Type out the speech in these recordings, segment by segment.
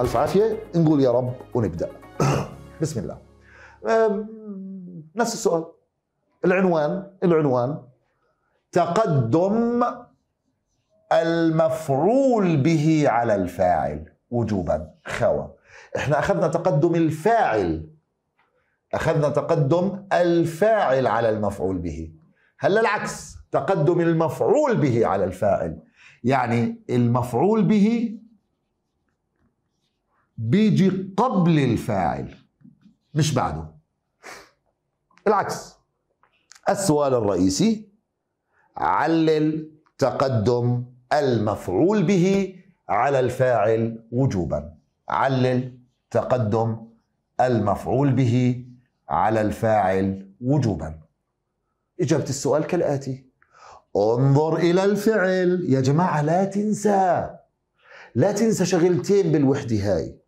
الف عافيه نقول يا رب ونبدا بسم الله نفس السؤال العنوان العنوان تقدم المفعول به على الفاعل وجوبا خوا احنا اخذنا تقدم الفاعل اخذنا تقدم الفاعل على المفعول به هلا العكس تقدم المفعول به على الفاعل يعني المفعول به بيجي قبل الفاعل مش بعده العكس السؤال الرئيسي علل تقدم المفعول به على الفاعل وجوبا علل تقدم المفعول به على الفاعل وجوبا إجابة السؤال كالآتي انظر إلى الفعل يا جماعة لا تنسى لا تنسى شغلتين بالوحدة هاي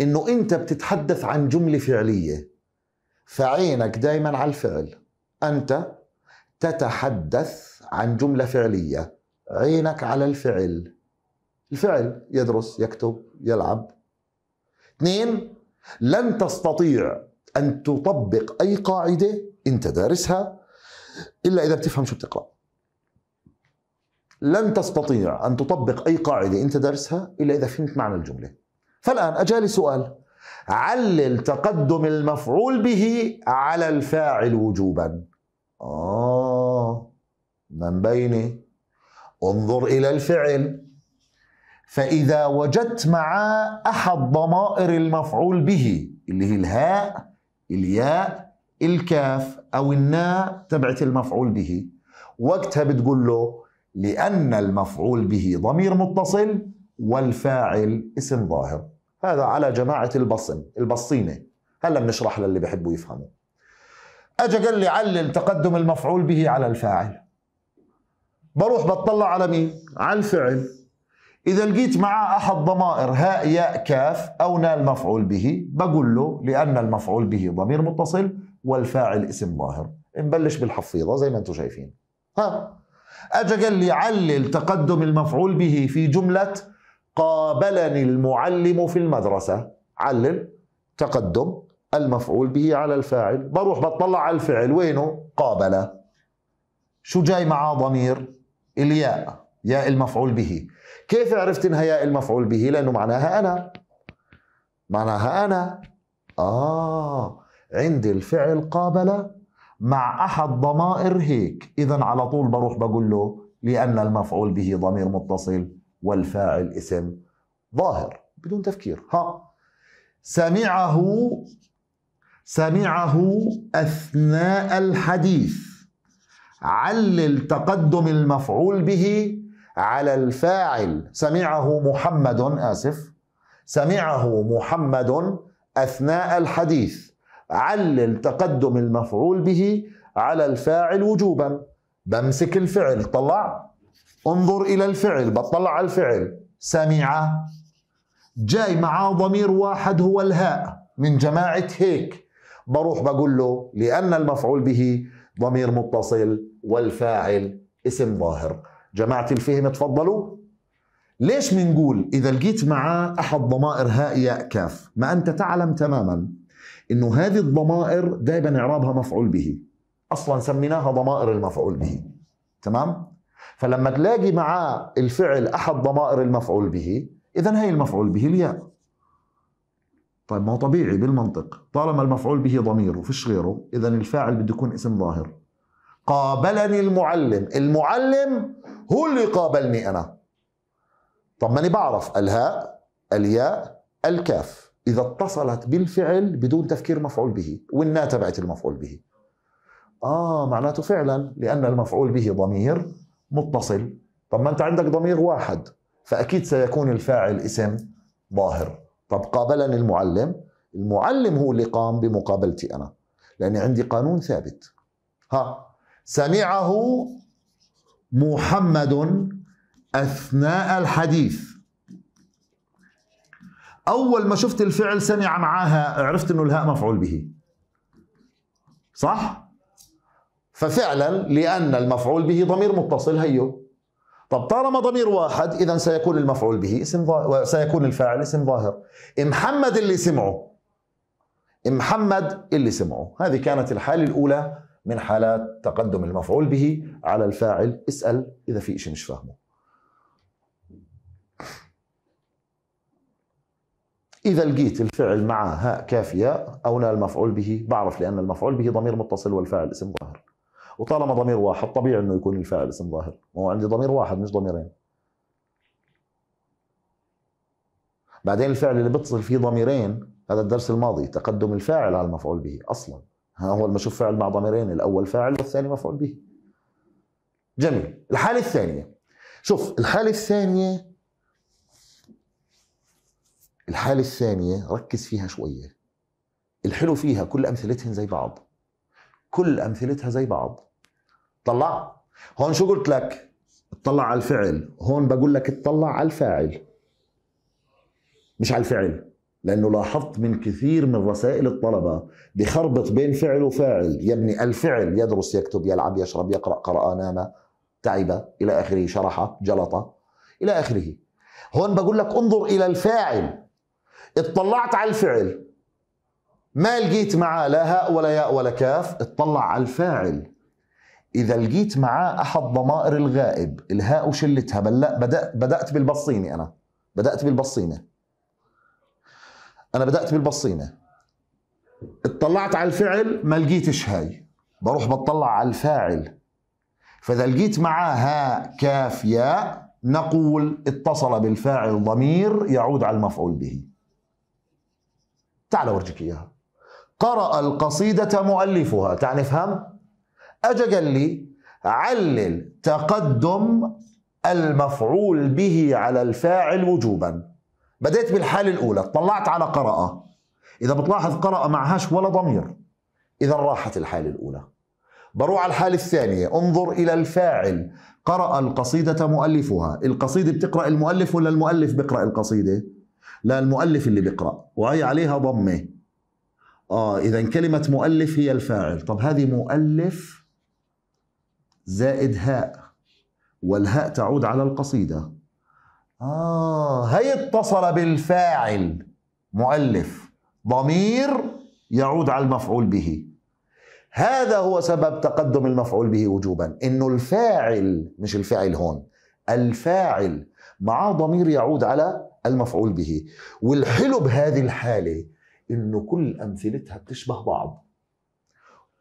انه انت بتتحدث عن جمله فعليه فعينك دائما على الفعل انت تتحدث عن جمله فعليه عينك على الفعل الفعل يدرس يكتب يلعب اثنين لن تستطيع ان تطبق اي قاعده انت دارسها الا اذا بتفهم شو بتقرا لن تستطيع ان تطبق اي قاعده انت دارسها الا اذا فهمت معنى الجمله فالآن أجالي سؤال علل تقدم المفعول به على الفاعل وجوبا آه من بيني انظر إلى الفعل فإذا وجدت مع أحد ضمائر المفعول به اللي هي الهاء الياء الكاف أو الناء تبعت المفعول به وقتها بتقول له لأن المفعول به ضمير متصل والفاعل اسم ظاهر هذا على جماعة البصن البصينة هلا بنشرح للي بحبوا يفهموا اجا قال لي علل تقدم المفعول به على الفاعل بروح بطلع على مين على الفعل اذا لقيت معاه احد ضمائر هاء ياء كاف او نال مفعول به بقول له لان المفعول به ضمير متصل والفاعل اسم ظاهر نبلش بالحفيظه زي ما انتم شايفين ها اجا قال لي علل تقدم المفعول به في جمله قابلني المعلم في المدرسة علم تقدم المفعول به على الفاعل بروح بطلع على الفعل وينه قابل شو جاي معاه ضمير الياء ياء المفعول به كيف عرفت انها ياء المفعول به لانه معناها انا معناها انا اه عندي الفعل قابل مع احد ضمائر هيك اذا على طول بروح بقول له لان المفعول به ضمير متصل والفاعل اسم ظاهر بدون تفكير ها سمعه سمعه أثناء الحديث علل تقدم المفعول به على الفاعل سمعه محمد آسف سمعه محمد أثناء الحديث علل تقدم المفعول به على الفاعل وجوبا بمسك الفعل طلع انظر إلى الفعل بطلع على الفعل سمع جاي معاه ضمير واحد هو الهاء من جماعة هيك بروح بقول له لأن المفعول به ضمير متصل والفاعل اسم ظاهر جماعة الفهم تفضلوا ليش منقول إذا لقيت معاه أحد ضمائر هاء ياء كاف ما أنت تعلم تماما أنه هذه الضمائر دائما إعرابها مفعول به أصلا سميناها ضمائر المفعول به تمام؟ فلما تلاقي معاه الفعل أحد ضمائر المفعول به إذا هي المفعول به الياء طيب ما هو طبيعي بالمنطق طالما المفعول به ضمير وفيش غيره إذا الفاعل بده يكون اسم ظاهر قابلني المعلم المعلم هو اللي قابلني أنا طب ماني بعرف الهاء الياء الكاف إذا اتصلت بالفعل بدون تفكير مفعول به والنا تبعت المفعول به آه معناته فعلا لأن المفعول به ضمير متصل طب ما انت عندك ضمير واحد فاكيد سيكون الفاعل اسم ظاهر طب قابلني المعلم المعلم هو اللي قام بمقابلتي انا لاني عندي قانون ثابت ها سمعه محمد اثناء الحديث اول ما شفت الفعل سمع معاها عرفت انه الهاء مفعول به صح ففعلا لأن المفعول به ضمير متصل هيو طب طالما ضمير واحد إذا سيكون المفعول به اسم ظاهر سيكون الفاعل اسم ظاهر محمد اللي سمعه محمد اللي سمعه هذه كانت الحالة الأولى من حالات تقدم المفعول به على الفاعل اسأل إذا في شيء مش فاهمه إذا لقيت الفعل مع هاء كافية أو لا المفعول به بعرف لأن المفعول به ضمير متصل والفاعل اسم ظاهر وطالما ضمير واحد طبيعي انه يكون الفاعل اسم ظاهر ما هو عندي ضمير واحد مش ضميرين بعدين الفعل اللي بتصل فيه ضميرين هذا الدرس الماضي تقدم الفاعل على المفعول به اصلا ها هو اشوف فاعل مع ضميرين الاول فاعل والثاني مفعول به جميل الحاله الثانيه شوف الحاله الثانيه الحاله الثانيه ركز فيها شويه الحلو فيها كل امثلتهن زي بعض كل امثلتها زي بعض طلع هون شو قلت لك اطلع على الفعل هون بقول لك اطلع على الفاعل مش على الفعل لانه لاحظت من كثير من رسائل الطلبه بخربط بين فعل وفاعل يا ابني الفعل يدرس يكتب يلعب يشرب يقرا قرا نام تعب الى اخره شرح جلط الى اخره هون بقول لك انظر الى الفاعل اطلعت على الفعل ما لقيت معاه لا هاء ولا ياء ولا كاف اطلع على الفاعل اذا لقيت معاه احد ضمائر الغائب الهاء وشلتها بل لا بدأ بدات بالبصينه انا بدات بالبصينه انا بدات بالبصينه اطلعت على الفعل ما لقيتش هاي بروح بطلع على الفاعل فاذا لقيت معاه هاء كاف ياء نقول اتصل بالفاعل ضمير يعود على المفعول به تعال اورجيك اياها قرأ القصيدة مؤلفها تعال نفهم أجا قال لي علل تقدم المفعول به على الفاعل وجوبا بدأت بالحالة الأولى طلعت على قراءة إذا بتلاحظ قراءة معهاش ولا ضمير إذا راحت الحالة الأولى بروح على الحالة الثانية انظر إلى الفاعل قرأ القصيدة مؤلفها القصيدة بتقرأ المؤلف ولا المؤلف بقرأ القصيدة لا المؤلف اللي بقرأ وهي عليها ضمة آه إذا كلمة مؤلف هي الفاعل طب هذه مؤلف زائد هاء والهاء تعود على القصيدة آه هي اتصل بالفاعل مؤلف ضمير يعود على المفعول به هذا هو سبب تقدم المفعول به وجوبا انه الفاعل مش الفاعل هون الفاعل معاه ضمير يعود على المفعول به والحلو بهذه الحاله انه كل امثلتها بتشبه بعض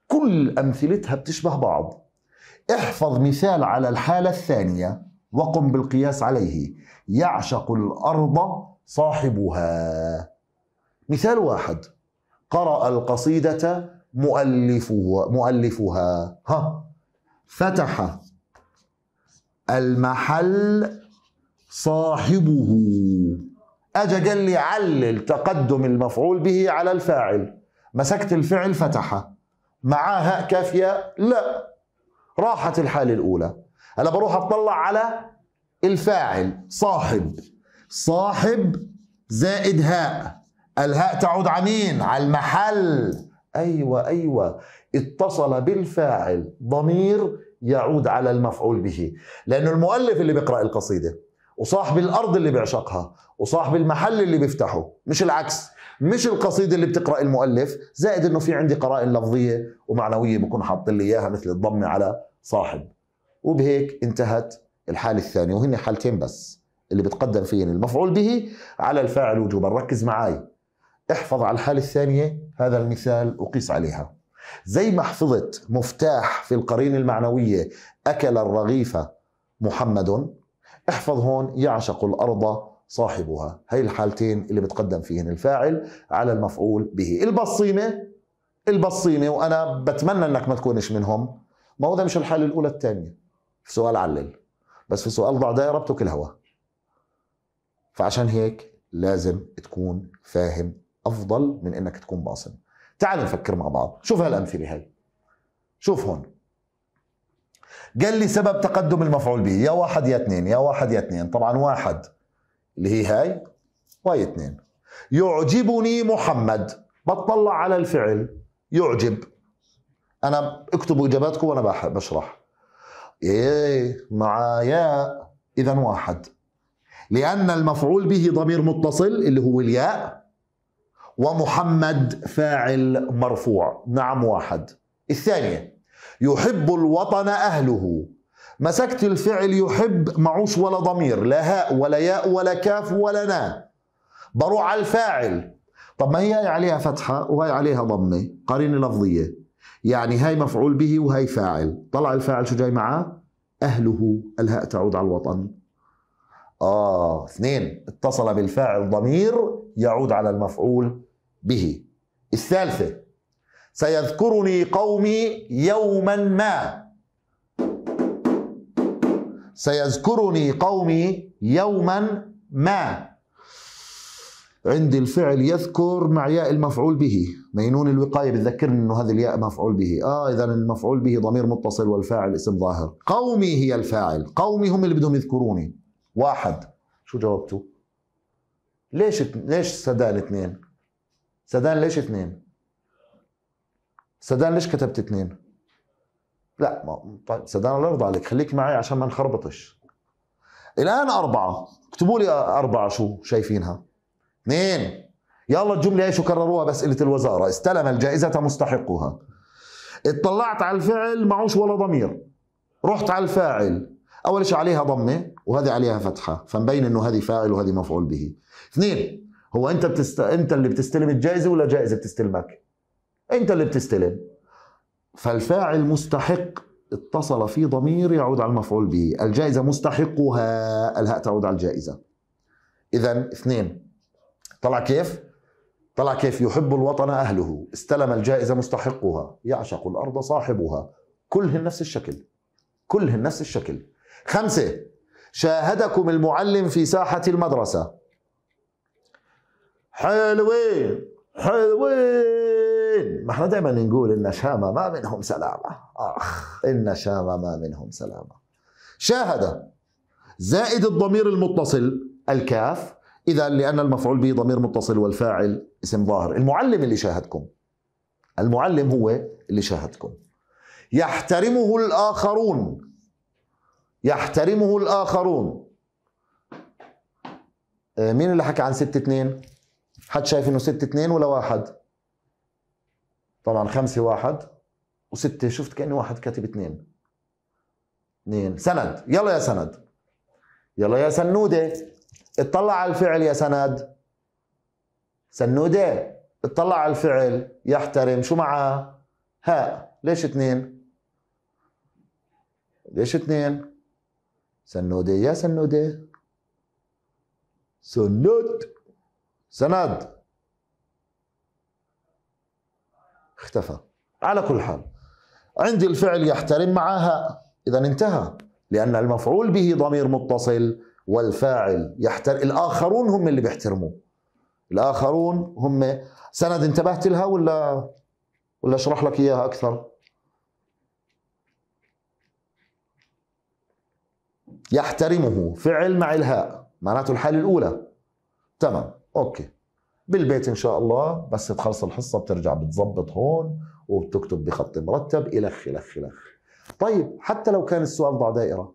كل امثلتها بتشبه بعض احفظ مثال على الحالة الثانية وقم بالقياس عليه يعشق الأرض صاحبها مثال واحد قرأ القصيدة مؤلفها مؤلفها ها فتح المحل صاحبه أجا قال لي علل تقدم المفعول به على الفاعل مسكت الفعل فتح معاه هاء كافية لا راحت الحالة الأولى هلا بروح أطلع على الفاعل صاحب صاحب زائد هاء الهاء تعود على مين؟ على المحل أيوة أيوة اتصل بالفاعل ضمير يعود على المفعول به لأنه المؤلف اللي بيقرأ القصيدة وصاحب الأرض اللي بيعشقها وصاحب المحل اللي بيفتحه مش العكس مش القصيده اللي بتقرا المؤلف زائد انه في عندي قرائن لفظيه ومعنويه بكون حاط لي اياها مثل الضمه على صاحب وبهيك انتهت الحاله الثانيه وهن حالتين بس اللي بتقدم فيهن المفعول به على الفاعل وجوبا ركز معي احفظ على الحاله الثانيه هذا المثال وقيس عليها زي ما حفظت مفتاح في القرين المعنويه اكل الرغيف محمد احفظ هون يعشق الارض صاحبها هي الحالتين اللي بتقدم فيهن الفاعل على المفعول به البصيمة البصيمة وأنا بتمنى أنك ما تكونش منهم ما هو ده مش الحالة الأولى الثانية في سؤال علل بس في سؤال ضع دائرة بتوكل الهوى فعشان هيك لازم تكون فاهم أفضل من أنك تكون باصم تعال نفكر مع بعض شوف هالأمثلة هاي شوف هون قال لي سبب تقدم المفعول به يا واحد يا اثنين يا واحد يا اثنين طبعا واحد اللي هي هاي واي اثنين يعجبني محمد بطلع على الفعل يعجب انا اكتبوا اجاباتكم وانا بشرح ايه مع ياء اذا واحد لان المفعول به ضمير متصل اللي هو الياء ومحمد فاعل مرفوع نعم واحد الثانيه يحب الوطن اهله مسكت الفعل يحب معوش ولا ضمير لا هاء ولا ياء ولا كاف ولا نا بروح على الفاعل طب ما هي عليها فتحة وهي عليها ضمة قرينة لفظية يعني هاي مفعول به وهي فاعل طلع الفاعل شو جاي معاه أهله الهاء تعود على الوطن آه اثنين اتصل بالفاعل ضمير يعود على المفعول به الثالثة سيذكرني قومي يوما ما سيذكرني قومي يوما ما عندي الفعل يذكر مع ياء المفعول به مينون الوقاية بتذكرني أنه هذه الياء مفعول به آه إذا المفعول به ضمير متصل والفاعل اسم ظاهر قومي هي الفاعل قومي هم اللي بدهم يذكروني واحد شو جاوبته ليش ليش سدان اثنين سدان ليش اثنين سدان ليش كتبت اثنين لا ما طيب سدان الله يرضى عليك خليك معي عشان ما نخربطش الان اربعه اكتبوا لي اربعه شو شايفينها اثنين يلا الجمله ايش وكرروها باسئله الوزاره استلم الجائزه مستحقها اطلعت على الفعل معوش ولا ضمير رحت على الفاعل اول شيء عليها ضمه وهذه عليها فتحه فمبين انه هذه فاعل وهذه مفعول به اثنين هو انت بتست... انت اللي بتستلم الجائزه ولا جائزه بتستلمك انت اللي بتستلم فالفاعل مستحق اتصل في ضمير يعود على المفعول به الجائزة مستحقها الهاء تعود على الجائزة إذا اثنين طلع كيف؟ طلع كيف يحب الوطن أهله استلم الجائزة مستحقها يعشق الأرض صاحبها كلهن نفس الشكل كلهن نفس الشكل خمسة شاهدكم المعلم في ساحة المدرسة حلوين حلوين ما احنا دائما نقول النشامة ما منهم سلامة اخ النشامة ما منهم سلامة شاهد زائد الضمير المتصل الكاف إذا لأن المفعول به ضمير متصل والفاعل اسم ظاهر المعلم اللي شاهدكم المعلم هو اللي شاهدكم يحترمه الآخرون يحترمه الآخرون آه، مين اللي حكى عن ستة اثنين؟ حد شايف انه ستة اثنين ولا واحد؟ طبعا خمسة واحد وستة شفت كأنه واحد كاتب اثنين اثنين سند يلا يا سند يلا يا سنودة اطلع على الفعل يا سند سنودة اطلع على الفعل يحترم شو معاه هاء ليش اثنين ليش اثنين سنودة يا سنودة سند سند اختفى على كل حال عندي الفعل يحترم معها إذا انتهى لأن المفعول به ضمير متصل والفاعل يحترم الآخرون هم اللي بيحترموه الآخرون هم سند انتبهت لها ولا ولا أشرح لك إياها أكثر يحترمه فعل مع الهاء معناته الحالة الأولى تمام أوكي بالبيت ان شاء الله بس تخلص الحصه بترجع بتظبط هون وبتكتب بخط مرتب الخ الخ الخ طيب حتى لو كان السؤال ضع دائره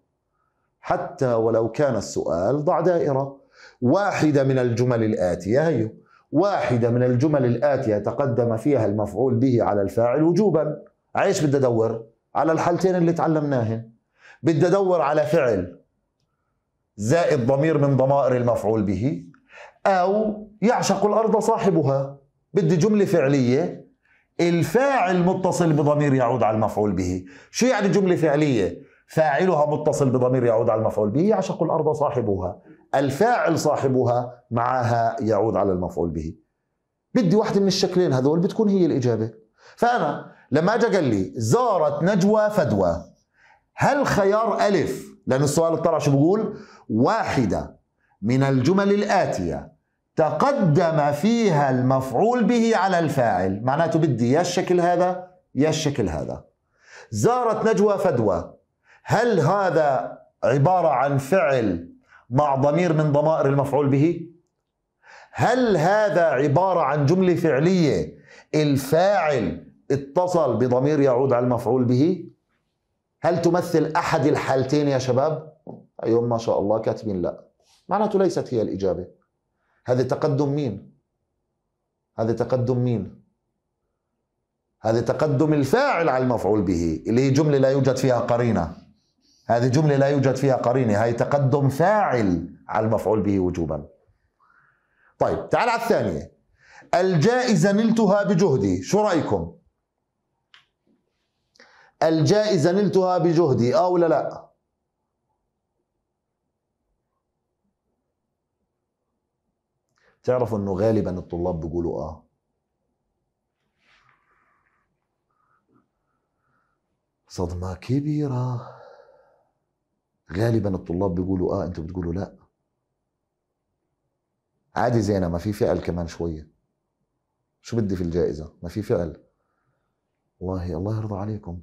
حتى ولو كان السؤال ضع دائره واحده من الجمل الاتيه هي واحده من الجمل الاتيه تقدم فيها المفعول به على الفاعل وجوبا عايش بدي ادور على الحالتين اللي تعلمناهن بدي ادور على فعل زائد ضمير من ضمائر المفعول به أو يعشق الأرض صاحبها بدي جملة فعلية الفاعل متصل بضمير يعود على المفعول به شو يعني جملة فعلية فاعلها متصل بضمير يعود على المفعول به يعشق الأرض صاحبها الفاعل صاحبها معها يعود على المفعول به بدي واحدة من الشكلين هذول بتكون هي الإجابة فأنا لما أجا قال لي زارت نجوى فدوى هل خيار ألف لأن السؤال طلع شو بقول واحدة من الجمل الآتية تقدم فيها المفعول به على الفاعل معناته بدي يا الشكل هذا يا الشكل هذا زارت نجوى فدوى هل هذا عبارة عن فعل مع ضمير من ضمائر المفعول به هل هذا عبارة عن جملة فعلية الفاعل اتصل بضمير يعود على المفعول به هل تمثل أحد الحالتين يا شباب أيوم ما شاء الله كاتبين لأ معناته ليست هي الإجابة هذا تقدم مين؟ هذا تقدم مين؟ هذا تقدم الفاعل على المفعول به اللي هي جملة لا يوجد فيها قرينة هذه جملة لا يوجد فيها قرينة هي تقدم فاعل على المفعول به وجوبا طيب تعال على الثانية الجائزة نلتها بجهدي شو رأيكم؟ الجائزة نلتها بجهدي أو آه لا لا تعرفوا انه غالبا الطلاب بيقولوا اه صدمة كبيرة غالبا الطلاب بيقولوا اه انتوا بتقولوا لا عادي زينة ما في فعل كمان شوية شو بدي في الجائزة ما في فعل والله الله يرضى عليكم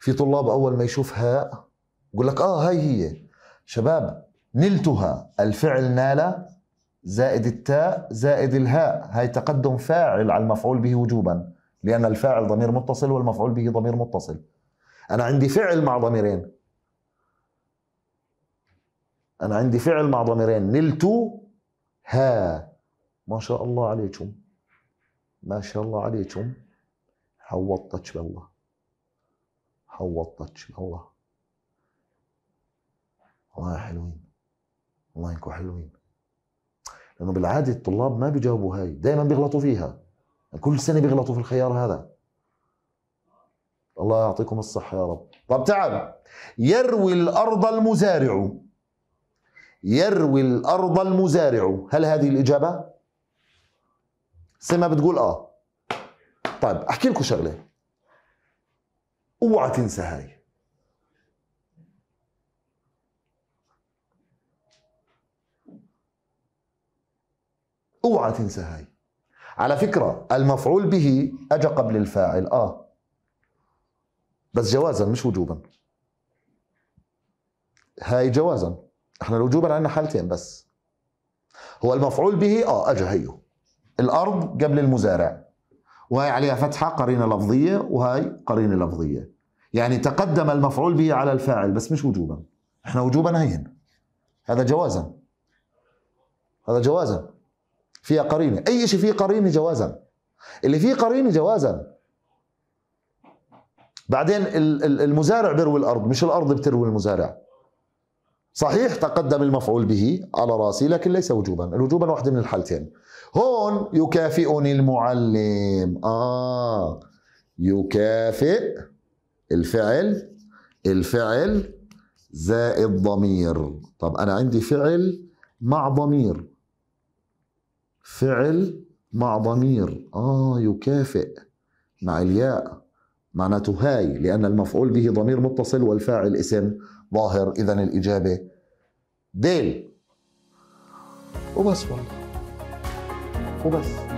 في طلاب اول ما يشوف هاء يقول لك اه هاي هي شباب نلتها الفعل نال زائد التاء زائد الهاء هاي تقدم فاعل على المفعول به وجوبا لأن الفاعل ضمير متصل والمفعول به ضمير متصل أنا عندي فعل مع ضميرين أنا عندي فعل مع ضميرين نلت ها ما شاء الله عليكم ما شاء الله عليكم حوطتش بالله حوطتش بالله والله حلوين والله انكم حلوين لانه بالعاده الطلاب ما بيجاوبوا هاي دائما بيغلطوا فيها كل سنه بيغلطوا في الخيار هذا الله يعطيكم الصحه يا رب طب تعال يروي الارض المزارع يروي الارض المزارع هل هذه الاجابه سما بتقول اه طيب احكي لكم شغله اوعى تنسى هاي اوعى تنسى هاي على فكرة المفعول به اجى قبل الفاعل آه بس جوازا مش وجوبا هاي جوازا احنا الوجوبا عندنا حالتين بس هو المفعول به اه اجى هيو أيوه. الارض قبل المزارع وهي عليها فتحة قرينة لفظية وهي قرينة لفظية يعني تقدم المفعول به على الفاعل بس مش وجوبا احنا وجوبا هين هذا جوازا هذا جوازا فيها قرينه اي شيء فيه قرينه جوازا اللي فيه قرينه جوازا بعدين المزارع بيروي الارض مش الارض بتروي المزارع صحيح تقدم المفعول به على راسي لكن ليس وجوبا الوجوبا واحدة من الحالتين هون يكافئني المعلم آه يكافئ الفعل الفعل زائد ضمير طب أنا عندي فعل مع ضمير فعل مع ضمير آه يكافئ مع الياء معناته هاي لأن المفعول به ضمير متصل والفاعل اسم ظاهر إذا الإجابة ديل وبس والله وبس